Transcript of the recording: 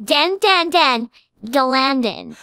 Den den den, Delandon.